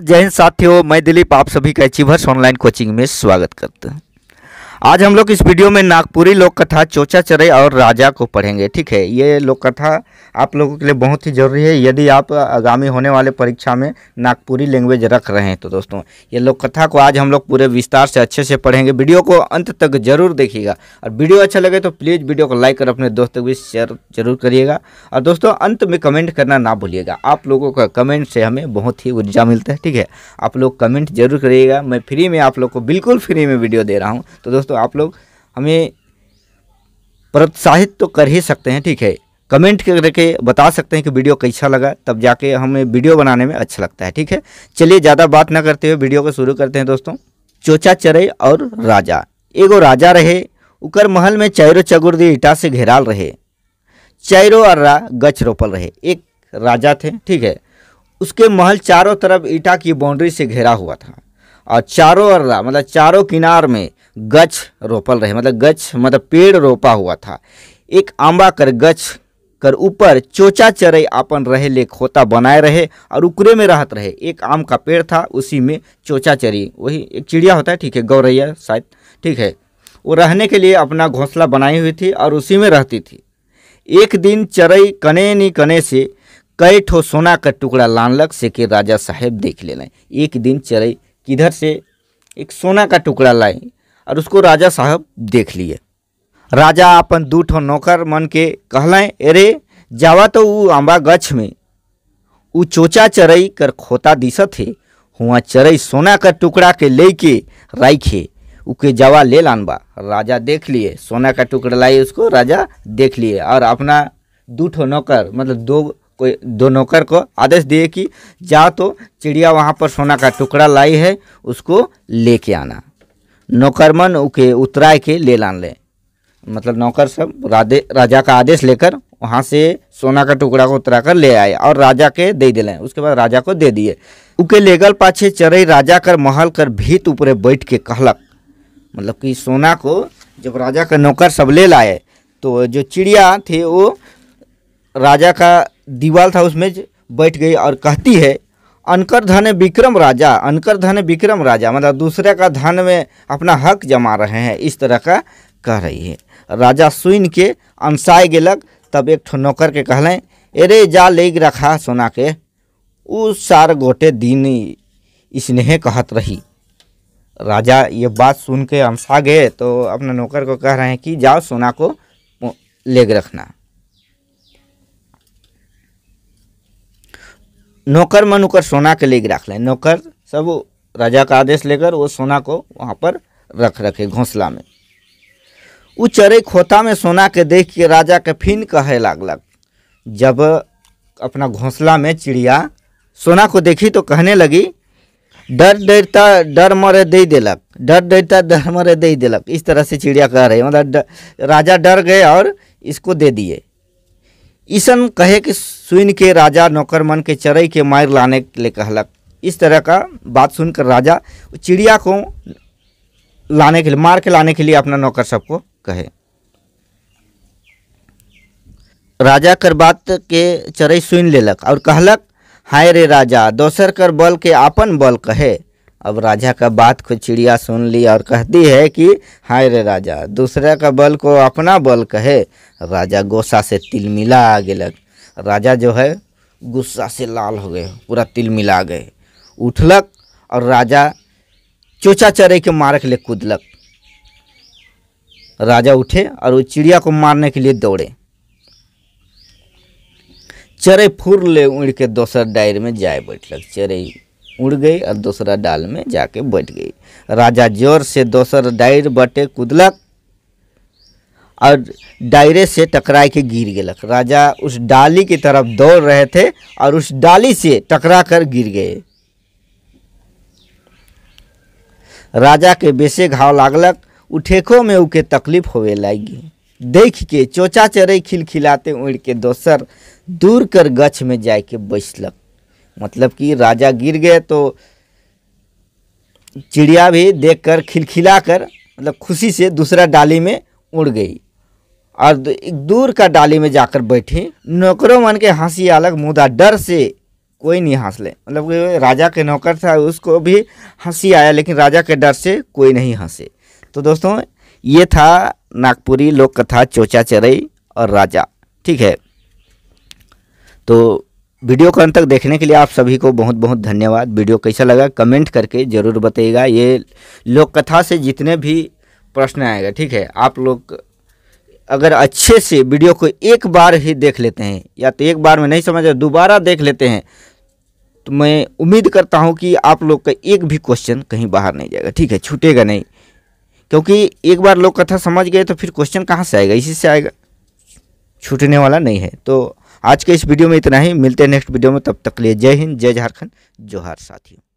जय हिंद साथियों मैं दिलीप आप सभी का अचीवर्स ऑनलाइन कोचिंग में स्वागत करता हूँ आज हम लोग इस वीडियो में नागपुरी लोक कथा चोचा चरे और राजा को पढ़ेंगे ठीक है ये लोक कथा आप लोगों के लिए बहुत ही ज़रूरी है यदि आप आगामी होने वाले परीक्षा में नागपुरी लैंग्वेज रख रहे हैं तो दोस्तों ये लोक कथा को आज हम लोग पूरे विस्तार से अच्छे से पढ़ेंगे वीडियो को अंत तक जरूर देखिएगा और वीडियो अच्छा लगे तो प्लीज़ वीडियो को लाइक कर अपने दोस्तों को भी शेयर जरूर करिएगा और दोस्तों अंत में कमेंट करना ना भूलिएगा आप लोगों का कमेंट से हमें बहुत ही ऊर्जा मिलता है ठीक है आप लोग कमेंट जरूर करिएगा मैं फ्री में आप लोग को बिल्कुल फ्री में वीडियो दे रहा हूँ तो दोस्तों दोस्तों आप लोग हमें प्रोत्साहित तो कर ही सकते हैं ठीक है कमेंट करके बता सकते हैं कि वीडियो कैसा लगा तब जाके हमें वीडियो बनाने में अच्छा लगता है ठीक है चलिए ज़्यादा बात ना करते हुए वीडियो को शुरू करते हैं दोस्तों चोचा चरे और राजा एगो राजा रहे उकर महल में चैरो चगुर्दी ईटा से घेराल रहे चैरो अर्रा गच रोपल रहे एक राजा थे ठीक है उसके महल चारों तरफ ईटा की बाउंड्री से घेरा हुआ था और चारों अर्रा मतलब चारों किनार में गछ रोपल रहे मतलब गछ मतलब पेड़ रोपा हुआ था एक आंबा कर गछ कर ऊपर चोचा चरई अपन रहे ले खोता बनाए रहे और उकरे में रहत रहे एक आम का पेड़ था उसी में चोचा चरी वही एक चिड़िया होता है ठीक है गौरैया शायद ठीक है वो रहने के लिए अपना घोंसला बनाई हुई थी और उसी में रहती थी एक दिन चरई कने नी कने से कई ठो सोना का टुकड़ा लान लग से के राजा साहेब देख ले एक दिन चरई किधर से एक सोना का टुकड़ा लाए और उसको राजा साहब देख लिए राजा अपन दू ठो नौकर मन के कहलें अरे जावा तो ऊ आंबा गछ में ऊ चोचा चरई कर खोता दिसत है हुआ चरई सोना का टुकड़ा के लेके राखे उके जावा ले लानबा राजा देख लिए सोना का टुकड़ा लाई उसको राजा देख लिए और अपना दू ठो नौकर मतलब दो कोई दो नौकर को आदेश दिए कि जा तो चिड़िया वहाँ पर सोना का टुकड़ा लाई है उसको लेके आना नौकरमन के उतराय के ले लान लें मतलब नौकर सब राजा का आदेश लेकर वहाँ से सोना का टुकड़ा को उतरा कर ले आए और राजा के दे दिले उसके बाद राजा को दे दिए उके लेगल पाछे चरे राजा कर महल कर भीत ऊपर बैठ के कहलक मतलब कि सोना को जब राजा का नौकर सब ले लाए तो जो चिड़िया थे वो राजा का दीवार था उसमें बैठ गई और कहती है अनकर धन विक्रम राजा अनकर धन विक्रम राजा मतलब दूसरे का धन में अपना हक जमा रहे हैं इस तरह का कह रही है राजा सुन के अनसाय गलक तब एक ठो नौकर के कहल अरे जा ले रखा सोना के उ सार गोटे दिन स्नेह कहत रही राजा ये बात सुन के अनसा गए तो अपने नौकर को कह रहे हैं कि जाओ सोना को लेग रखना नौकर उकर सोना के लेके रख लें नौकर सब राजा का आदेश लेकर वो सोना को वहाँ पर रख रखे घोंसला में उ चरे खोता में सोना के देख के राजा के फिन कहे लागलक जब अपना घोंसला में चिड़िया सोना को देखी तो कहने लगी डर डरता डर मरे दे दिलक डर डरता डर मरे दे दिलक इस तरह से चिड़िया कह रही मतलब राजा डर गए और इसको दे दिए ईसन कहे कि सुन के राजा नौकर मन के चरई के मार लाने के लिए कहलक इस तरह का बात सुनकर राजा चिड़िया को लाने के लिए मार के लाने के लिए अपना नौकर सबको कहे राजा कर बात के चरई सुन लेलक और कहलक हाय रे राजा दोसर कर बल के आपन बल कहे अब राजा का बात को चिड़िया सुन ली और कहती है कि हाय रे राजा दूसरे का बल को अपना बल कहे राजा गोसा से तिलमिला आगे लग राजा जो है गुस्सा से लाल हो गए पूरा तिलमिला गए उठलक और राजा चोचा चरे के मारे के लिए कूदलक राजा उठे और वो चिड़िया को मारने के लिए दौड़े चरे फूर ले उड़ के दोसर डायर में जाए बैठलक चरे उड़ गई और दूसरा डाल में जाके बैठ गई राजा जोर से दोसर डायर बटे कूदलक और डायरे से टकरा के गिर गलक राजा उस डाली की तरफ दौड़ रहे थे और उस डाली से टकरा कर गिर गए राजा के बेसे घाव लागलक उठेखो में उके तकलीफ होवे लगी देख के चोचा चरे खिलखिलाते उड़ के दोसर दूर कर गछ में जाके बैसलक मतलब कि राजा गिर गए तो चिड़िया भी देखकर खिलखिला कर मतलब खुशी से दूसरा डाली में उड़ गई और दूर का डाली में जाकर बैठी नौकरों मन के हंसी अलग मुदा डर से कोई नहीं हंस ले मतलब राजा के नौकर था उसको भी हंसी आया लेकिन राजा के डर से कोई नहीं हंसे तो दोस्तों ये था नागपुरी लोक कथा चोचा चरई और राजा ठीक है तो वीडियो को अंत तक देखने के लिए आप सभी को बहुत बहुत धन्यवाद वीडियो कैसा लगा कमेंट करके ज़रूर बताइएगा ये लोक कथा से जितने भी प्रश्न आएगा ठीक है आप लोग अगर अच्छे से वीडियो को एक बार ही देख लेते हैं या तो एक बार में नहीं समझ दोबारा देख लेते हैं तो मैं उम्मीद करता हूँ कि आप लोग का एक भी क्वेश्चन कहीं बाहर नहीं जाएगा ठीक है छूटेगा नहीं क्योंकि एक बार लोग कथा समझ गए तो फिर क्वेश्चन कहाँ से आएगा इसी से आएगा छूटने वाला नहीं है तो आज के इस वीडियो में इतना ही मिलते हैं नेक्स्ट वीडियो में तब तक लिए जय हिंद जय झारखंड जोहार साथियों